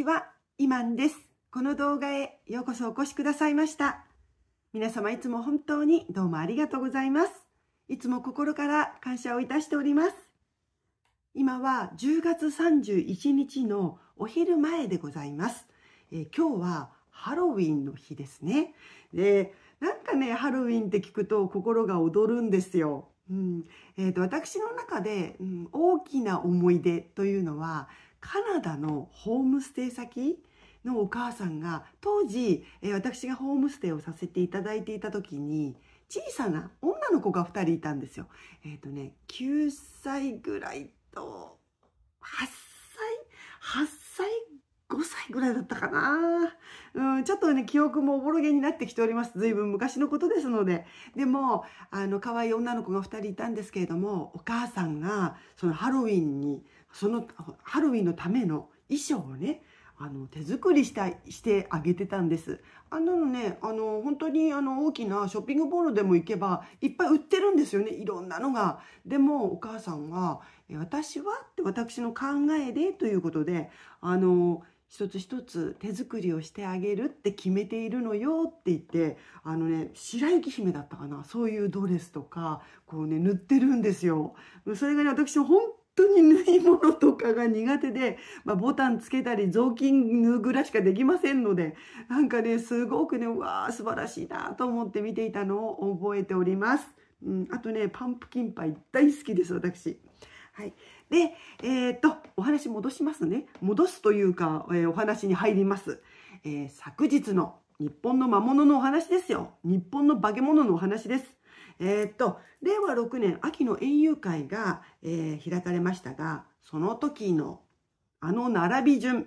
ちは、イマンです。この動画へようこそお越しくださいました。皆様いつも本当にどうもありがとうございます。いつも心から感謝をいたしております。今は10月31日のお昼前でございます。え今日はハロウィンの日ですね。で、なんかね、ハロウィンって聞くと心が躍るんですよ。うんえーと私の中で、うん、大きな思い出というのはカナダのホームステイ先のお母さんが当時、私がホームステイをさせていただいていた時に小さな女の子が2人いたんですよ。えっ、ー、とね9歳ぐらいと8歳8歳5歳ぐらいだったかな、うん、ちょっとね記憶もおぼろげになってきております随分昔のことですのででもあの可愛い女の子が2人いたんですけれどもお母さんがそのハロウィンにそのハロウィンのための衣装をねあの手作りしたしてあげてたんです。あんなのね、あの本当にあの大きなショッピングモールでも行けばいっぱい売ってるんですよね。いろんなのが。でもお母さんは私はって私の考えでということで、あの一つ一つ手作りをしてあげるって決めているのよって言ってあのね白雪姫だったかなそういうドレスとかこうね塗ってるんですよそれがね私本当に縫い物とかが苦手で、まあ、ボタンつけたり雑巾縫うぐらいしかできませんのでなんかねすごくねわあ素晴らしいなと思って見ていたのを覚えております。うん、あとねパンプキンパイ大好きです私。はい、で、えー、っとお話戻しますね戻すというか、えー、お話に入ります、えー、昨日の日本の魔物のお話ですよ日本の化け物のお話ですえー、っと、令和6年秋の園遊会が、えー、開かれましたが、その時のあの並び順、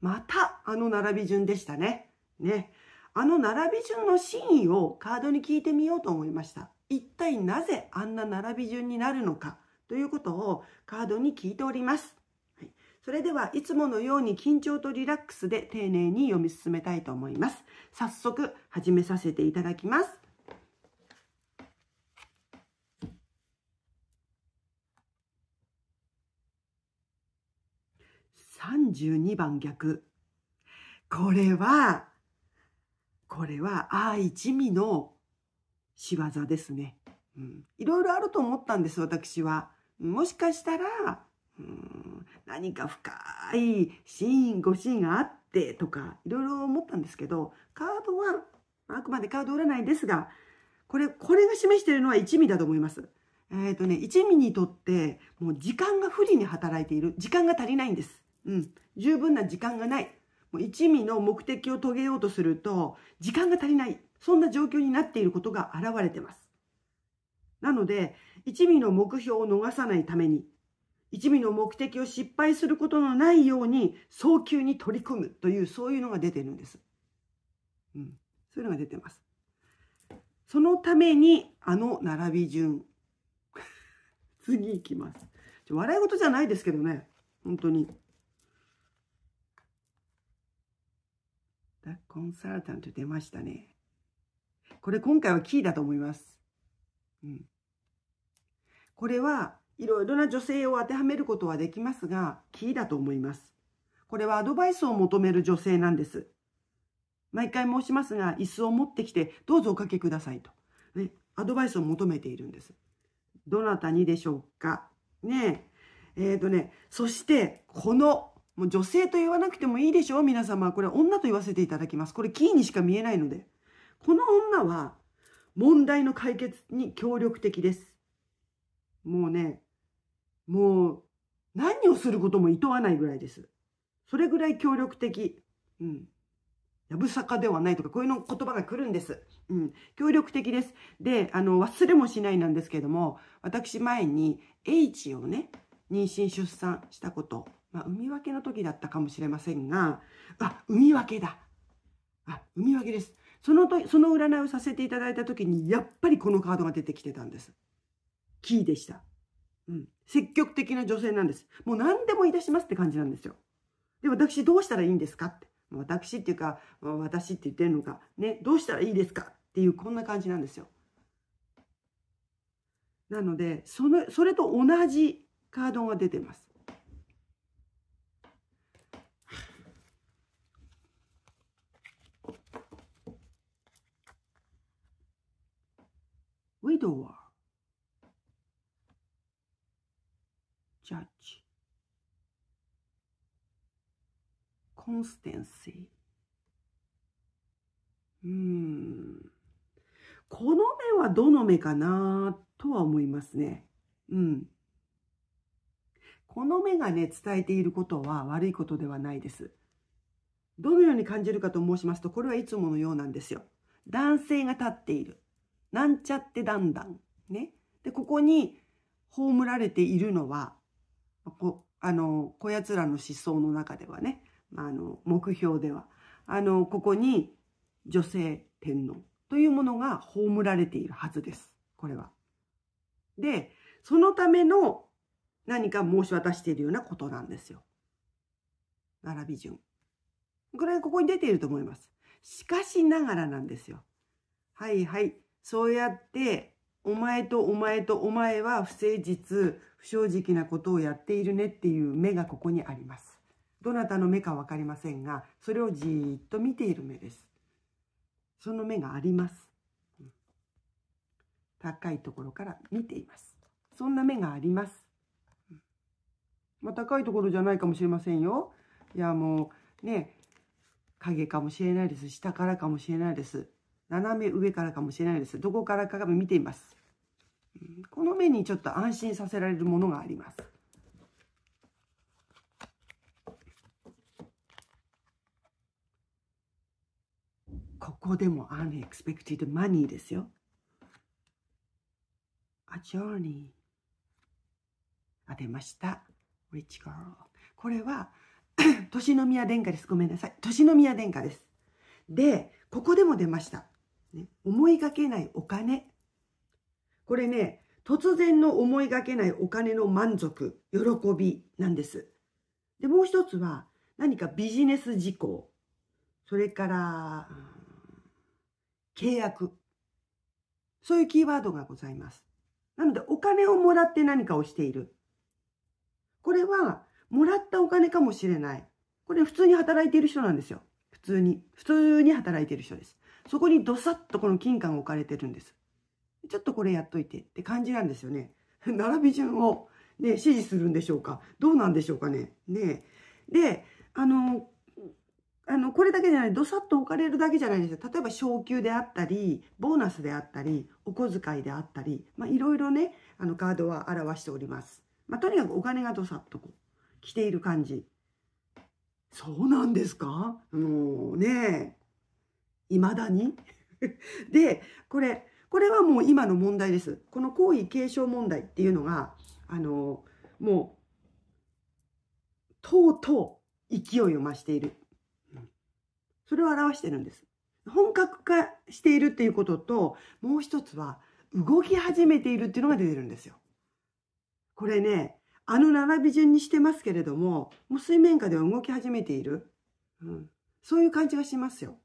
またあの並び順でしたね。ね。あの並び順の真意をカードに聞いてみようと思いました。一体なぜあんな並び順になるのかということをカードに聞いております。はい、それではいつものように緊張とリラックスで丁寧に読み進めたいと思います。早速始めさせていただきます。32番逆。これは、これは、ああ一味の仕業ですね。うん、いろいろあると思ったんです、私は。もしかしたら、うん、何か深いシーン、ごシーンがあってとか、いろいろ思ったんですけど、カードは、あくまでカード占いですが、これ、これが示しているのは一味だと思います。えっ、ー、とね、一味にとって、もう時間が不利に働いている。時間が足りないんです。うん。十分な時間がない。もう一味の目的を遂げようとすると、時間が足りない。そんな状況になっていることが現れてます。なので、一味の目標を逃さないために、一味の目的を失敗することのないように早急に取り組むというそういうのが出てるんです。うん、そういうのが出てます。そのためにあの並び順。次いきます。笑い事じゃないですけどね。本当に。The Consultant 出ましたね。これ今回はキーだと思います。うん。これはいろいろな女性を当てはめることはできますが、キーだと思います。これはアドバイスを求める女性なんです。毎回申しますが、椅子を持ってきて、どうぞおかけくださいと。ね、アドバイスを求めているんです。どなたにでしょうか。ねえ。えっ、ー、とね、そして、このもう女性と言わなくてもいいでしょう皆様。これ女と言わせていただきます。これキーにしか見えないので。この女は問題の解決に協力的です。もうね、もう何をすることも厭わないぐらいです。それぐらい協力的。うん。やぶさかではないとか、こういうの言葉が来るんです。うん。協力的です。で、あの、忘れもしないなんですけれども、私前に H をね、妊娠出産したことまあ、海分けの時だったかもしれませんが、あ、海分けだ。あ、海分けです。そのと、その占いをさせていただいた時に、やっぱりこのカードが出てきてたんです。キーでした。うん。積極的な女性なんです。もう何でもいたしますって感じなんですよ。で、私どうしたらいいんですかって。私っていうか、私って言ってるのか、ね、どうしたらいいですかっていう、こんな感じなんですよ。なので、その、それと同じカードが出てます。w i は o w e r judge, c o うん。この目はどの目かなとは思いますね。うん。この目がね、伝えていることは悪いことではないです。どのように感じるかと申しますと、これはいつものようなんですよ。男性が立っている。なんちゃってだんだん。ね。で、ここに葬られているのは、こあの、こやつらの思想の中ではね、まあの、目標では、あの、ここに女性天皇というものが葬られているはずです。これは。で、そのための何か申し渡しているようなことなんですよ。並び順。これはここに出ていると思います。しかしながらなんですよ。はいはい。そうやって、お前とお前とお前は不誠実、不正直なことをやっているねっていう目がここにあります。どなたの目かわかりませんが、それをじーっと見ている目です。その目があります。高いところから見ています。そんな目があります。まあ、高いところじゃないかもしれませんよ。いや、もう、ね、影かもしれないです。下からかもしれないです。斜め上からかもしれないです。どこからかが見ています。この目にちょっと安心させられるものがあります。ここでも unexpected money ですよ。A journey. あ、出ました。rich girl. これは、年宮殿下です。ごめんなさい。年宮殿下です。で、ここでも出ました。ね、思いがけないお金。これね、突然の思いがけないお金の満足、喜びなんです。で、もう一つは、何かビジネス事項。それから、契約。そういうキーワードがございます。なので、お金をもらって何かをしている。これは、もらったお金かもしれない。これ普通に働いている人なんですよ。普通に。普通に働いている人です。そこにどさっとこの金管が置かれてるんです。ちょっとこれやっといてって感じなんですよね。並び順をね、指示するんでしょうかどうなんでしょうかねねで、あの、あの、これだけじゃない、どさっと置かれるだけじゃないんですよ。例えば昇給であったり、ボーナスであったり、お小遣いであったり、まあいろいろね、あのカードは表しております。まあとにかくお金がどさっとこう、来ている感じ。そうなんですかもうねいまだに でこれこれはもう今の問題ですこの皇位継承問題っていうのがあのもうとうとう勢いを増しているそれを表してるんです本格化しているっていうことともう一つは動き始めているっていうのが出てるんですよこれねあの並び順にしてますけれどももう水面下では動き始めている、うん、そういう感じがしますよ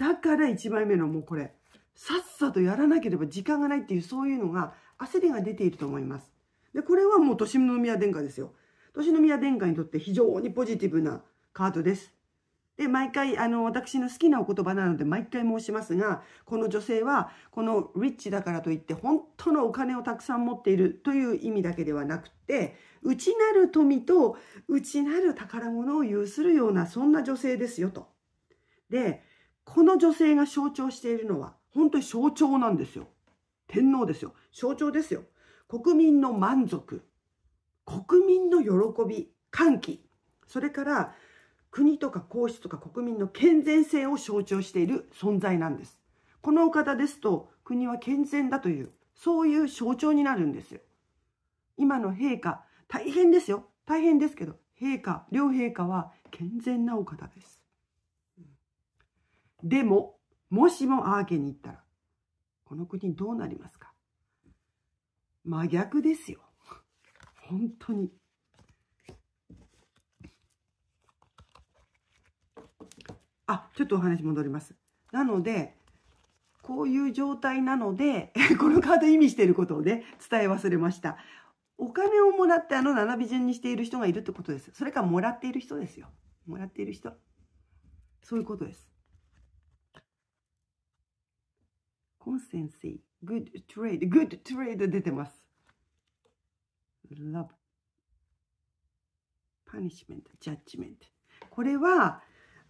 だから1枚目のもうこれ、さっさとやらなければ時間がないっていう、そういうのが、焦りが出ていると思います。で、これはもう、年の宮殿下ですよ。年宮殿下にとって非常にポジティブなカードです。で、毎回、あの、私の好きなお言葉なので、毎回申しますが、この女性は、このリッチだからといって、本当のお金をたくさん持っているという意味だけではなくて、内なる富と内なる宝物を有するような、そんな女性ですよと。で、この女性が象徴しているのは、本当に象徴なんですよ。天皇ですよ。象徴ですよ。国民の満足、国民の喜び、歓喜、それから国とか皇室とか国民の健全性を象徴している存在なんです。このお方ですと国は健全だという、そういう象徴になるんですよ。今の陛下、大変ですよ。大変ですけど、陛下、両陛下は健全なお方です。でも、もしもアーケに行ったら、この国どうなりますか真逆ですよ。本当に。あ、ちょっとお話戻ります。なので、こういう状態なので、このカード意味していることをね、伝え忘れました。お金をもらってあの並び順にしている人がいるってことです。それかもらっている人ですよ。もらっている人。そういうことです。コンセンシー、グッドトレード、グッドトレード出てます。ラブ、パニシメント、ジャッジメント。これは、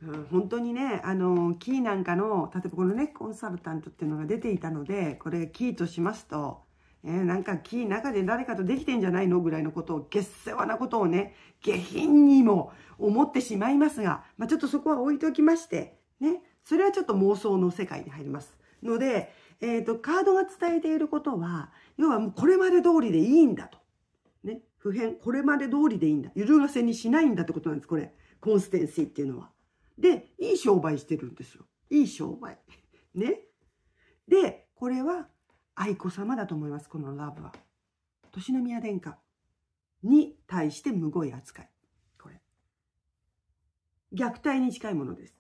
うん、本当にね、あの、キーなんかの、例えばこのね、コンサルタントっていうのが出ていたので、これキーとしますと、えー、なんかキー中で誰かとできてんじゃないのぐらいのことを、下世話なことをね、下品にも思ってしまいますが、まあ、ちょっとそこは置いておきまして、ね、それはちょっと妄想の世界に入ります。ので、えっ、ー、と、カードが伝えていることは、要はもうこれまで通りでいいんだと。ね。普遍、これまで通りでいいんだ。揺るがせにしないんだってことなんです、これ。コンステンシーっていうのは。で、いい商売してるんですよ。いい商売。ね。で、これは愛子様だと思います、このラブは。年の宮殿下に対してむごい扱い。これ。虐待に近いものです。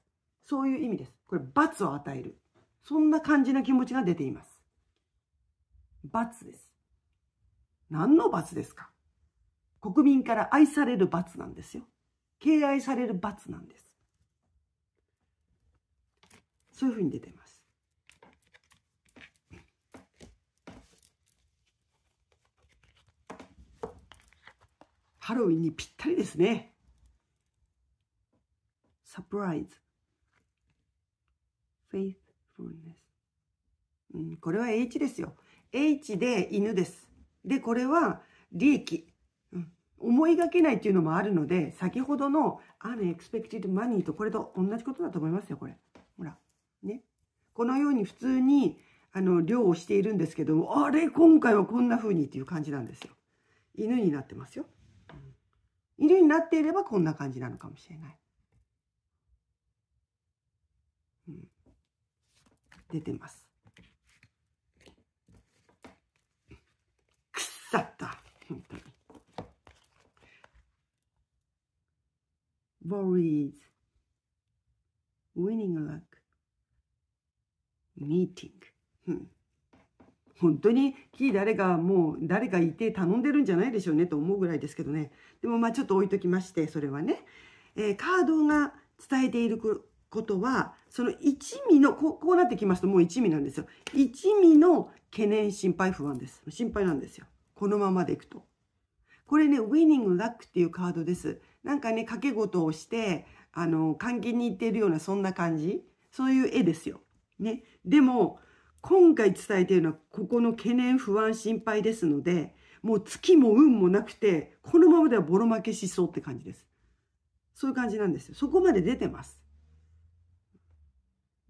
そういう意味です。これ、罰を与える。そんな感じの気持ちが出ています。罰です。何の罰ですか国民から愛される罰なんですよ。敬愛される罰なんです。そういうふうに出てます。ハロウィンにぴったりですね。サプライズ。Faith うん、これは H ですよ。H で犬です。で、これは利益。うん、思いがけないっていうのもあるので、先ほどの unexpected money とこれと同じことだと思いますよ、これ。ほら。ね。このように普通に、あの、漁をしているんですけども、あれ、今回はこんな風にっていう感じなんですよ。犬になってますよ。犬になっていればこんな感じなのかもしれない。出てます。腐った。本当に。Worries. Winning luck. Meeting. 本当に木誰がもう誰かいて頼んでるんじゃないでしょうねと思うぐらいですけどね。でもまあちょっと置いときまして、それはね。えー、カードが伝えていることは、その一味の、こう、こうなってきますともう一味なんですよ。一味の懸念、心配、不安です。心配なんですよ。このままでいくと。これね、ウィニングラックっていうカードです。なんかね、掛け事をして、あの、換係に行っているような、そんな感じ。そういう絵ですよ。ね。でも、今回伝えているのは、ここの懸念、不安、心配ですので、もう月も運もなくて、このままではボロ負けしそうって感じです。そういう感じなんですよ。そこまで出てます。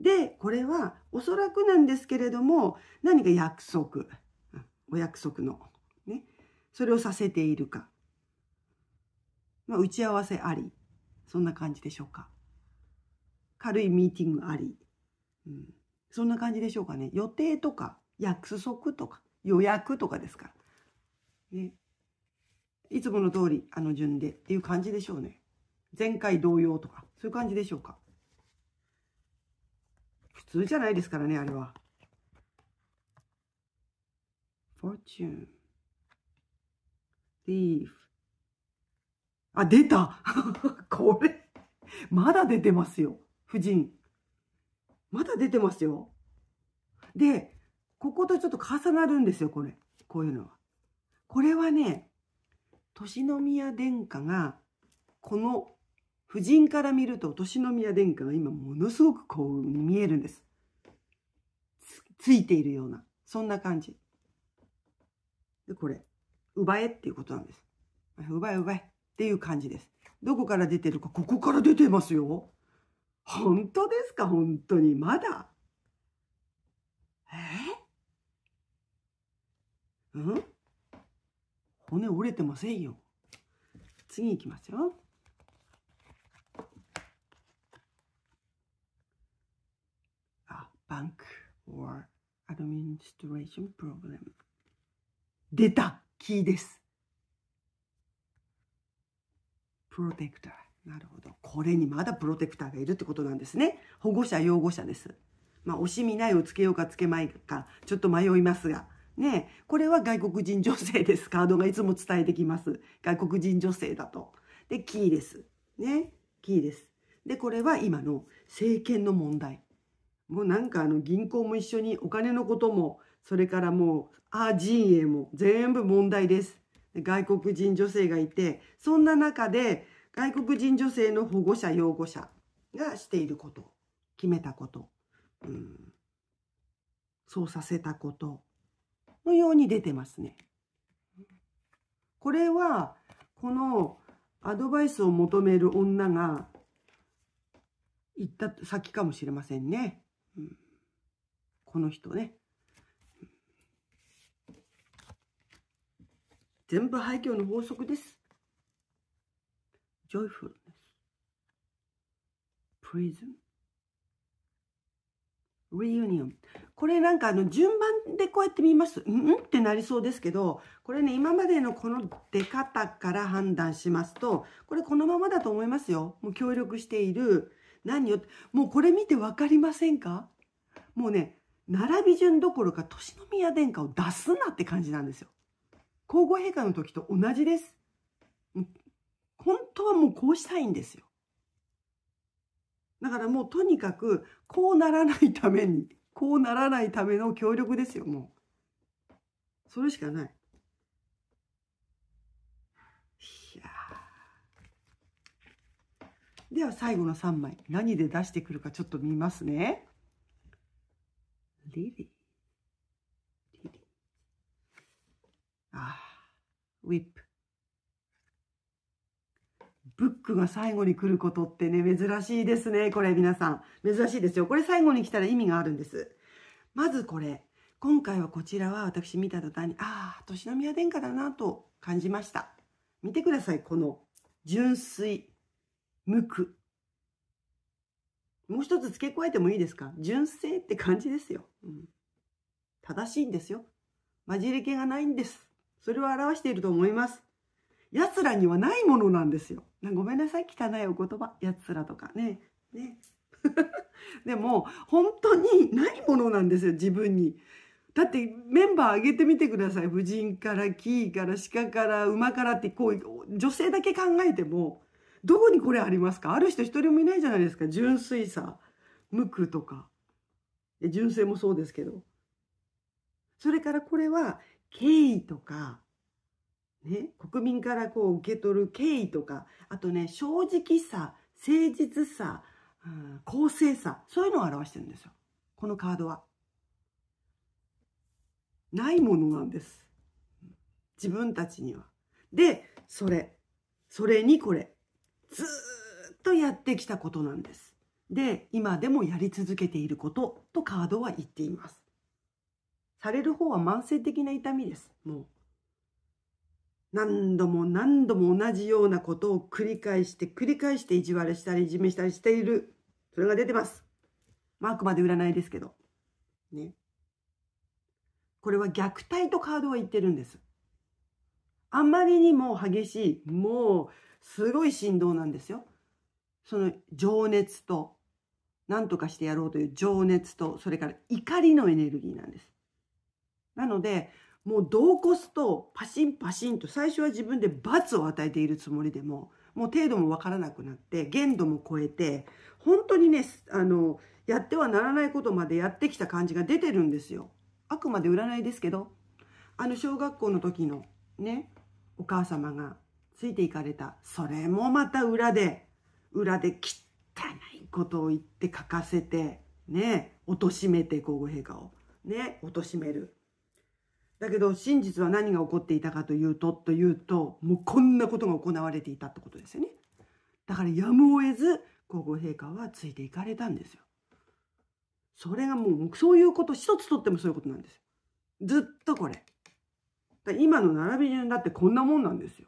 で、これはおそらくなんですけれども、何か約束、お約束の、ね、それをさせているか。まあ、打ち合わせあり。そんな感じでしょうか。軽いミーティングあり。うん、そんな感じでしょうかね。予定とか、約束とか、予約とかですから。ね。いつもの通り、あの順でっていう感じでしょうね。前回同様とか、そういう感じでしょうか。普通じゃないですからね、あれは。fortune, thief. あ、出た これ、まだ出てますよ。夫人。まだ出てますよ。で、こことちょっと重なるんですよ、これ。こういうのは。これはね、年宮殿下が、この夫人から見ると、年し宮殿下が今ものすごく幸運に見えるんです。ついているような、そんな感じ。で、これ、奪えっていうことなんです。奪え奪えっていう感じです。どこから出てるか、ここから出てますよ。本当ですか本当に。まだえうん骨折れてませんよ。次いきますよ。bank or administration problem 出たキーですプロテクターなるほどこれにまだプロテクターがいるってことなんですね保護者擁護者ですまあ惜しみないをつけようかつけまいかちょっと迷いますがねこれは外国人女性です カードがいつも伝えてきます外国人女性だとでキーですねキーですでこれは今の政権の問題もうなんかあの銀行も一緒にお金のこともそれからもうアー陣営も全部問題です外国人女性がいてそんな中で外国人女性の保護者擁護者がしていること決めたこと、うん、そうさせたことのように出てますね。これはこのアドバイスを求める女が言った先かもしれませんね。うん、この人ね、全部廃墟の法則ですジョイフルですプリズムリユニオン。これなんかあの順番でこうやって見ます。うんってなりそうですけど、これね、今までのこの出方から判断しますと、これこのままだと思いますよ。もう協力している、何をもうこれ見て分かりませんかもうね並び順どころかの宮殿下を出すなって感じなんですよ。皇后陛下の時と同じです。本当はもうこうしたいんですよ。だからもうとにかくこうならないためにこうならないための協力ですよもう。それしかない。では最後の3枚何で出してくるかちょっと見ますねリリリリあウィップブックが最後に来ることってね、珍しいですね。これ皆さん。珍しいですよ。これ最後に来たら意味があるんです。まずこれ。今回はこちらは私見た途端に、ああ、年宮殿下だなと感じました。見てください。この純粋、無垢。もう一つ付け加えてもいいですか純正って感じですよ。うん、正しいんですよ。混じり気がないんです。それを表していると思います。奴らにはないものなんですよ。ごめんなさい、汚いお言葉。奴らとかね。ね。でも、本当にないものなんですよ、自分に。だってメンバー上げてみてください。婦人から、キーから、鹿から、馬からって、こう、女性だけ考えても、どこにこれありますかある人一人もいないじゃないですか。純粋さ、無垢とか。純正もそうですけど。それからこれは敬意とか、ね、国民からこう受け取る敬意とか、あとね、正直さ、誠実さ、うん、公正さ、そういうのを表してるんですよ。このカードは。ないものなんです。自分たちには。で、それ。それにこれ。ずっとやってきたことなんです。で、今でもやり続けていることとカードは言っています。される方は慢性的な痛みです。もう。何度も何度も同じようなことを繰り返して繰り返して意地悪したりいじめしたりしている。それが出てます。まあ、あくまで占いですけど。ね。これは虐待とカードは言ってるんです。あまりにも激しい、もうすごい振動なんですよ。その情熱と、何とかしてやろうという情熱と、それから怒りのエネルギーなんです。なので、もう度を越すとパシンパシンと最初は自分で罰を与えているつもりでも、もう程度もわからなくなって、限度も超えて、本当にね、あの、やってはならないことまでやってきた感じが出てるんですよ。あくまで占いですけど、あの小学校の時のね、お母様がついていかれた。それもまた裏で、裏で汚いことを言って書かせて、ね、貶めて皇后陛下を。ね、貶める。だけど真実は何が起こっていたかというと、というと、もうこんなことが行われていたってことですよね。だからやむを得ず、皇后陛下はついていかれたんですよ。それがもう、そういうこと一つとってもそういうことなんですよ。ずっとこれ。今の並び順だってこんなもんなんですよ。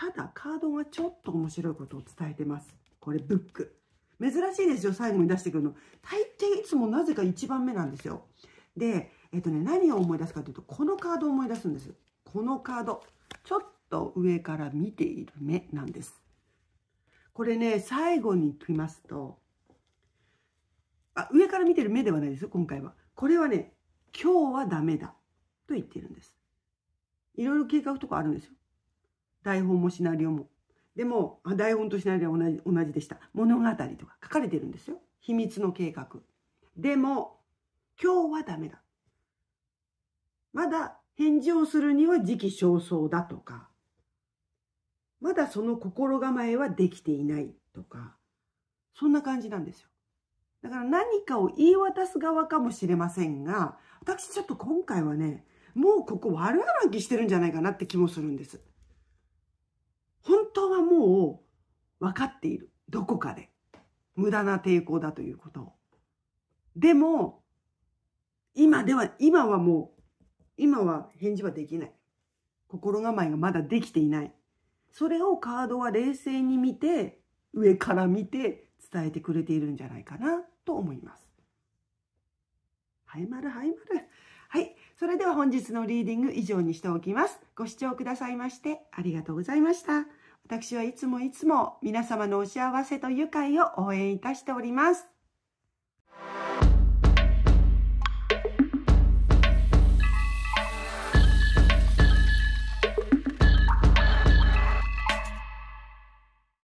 ただカードがちょっと面白いことを伝えてます。これブック。珍しいですよ、最後に出してくるの。大抵いつもなぜか1番目なんですよ。で、えっとね、何を思い出すかというと、このカードを思い出すんです。このカード。ちょっと上から見ている目なんです。これね、最後に来ますと、あ、上から見てる目ではないですよ、今回は。これはね、今日はダメだ。と言っているんです。いろいろ計画とかあるんですよ。台本もシナリオもでも台本とシナリオは同じ同じでした物語とか書かれてるんですよ秘密の計画でも今日はダメだまだ返事をするには時期尚早だとかまだその心構えはできていないとかそんな感じなんですよだから何かを言い渡す側かもしれませんが私ちょっと今回はねもうここ悪あらきしてるんじゃないかなって気もするんです当はもう分かっている。どこかで。無駄な抵抗だということを。でも、今では、今はもう、今は返事はできない。心構えがまだできていない。それをカードは冷静に見て、上から見て伝えてくれているんじゃないかなと思います。はいまるはいまる。はい。それでは本日のリーディング以上にしておきます。ご視聴くださいましてありがとうございました。私はいつもいつも皆様のお幸せと愉快を応援いたしております。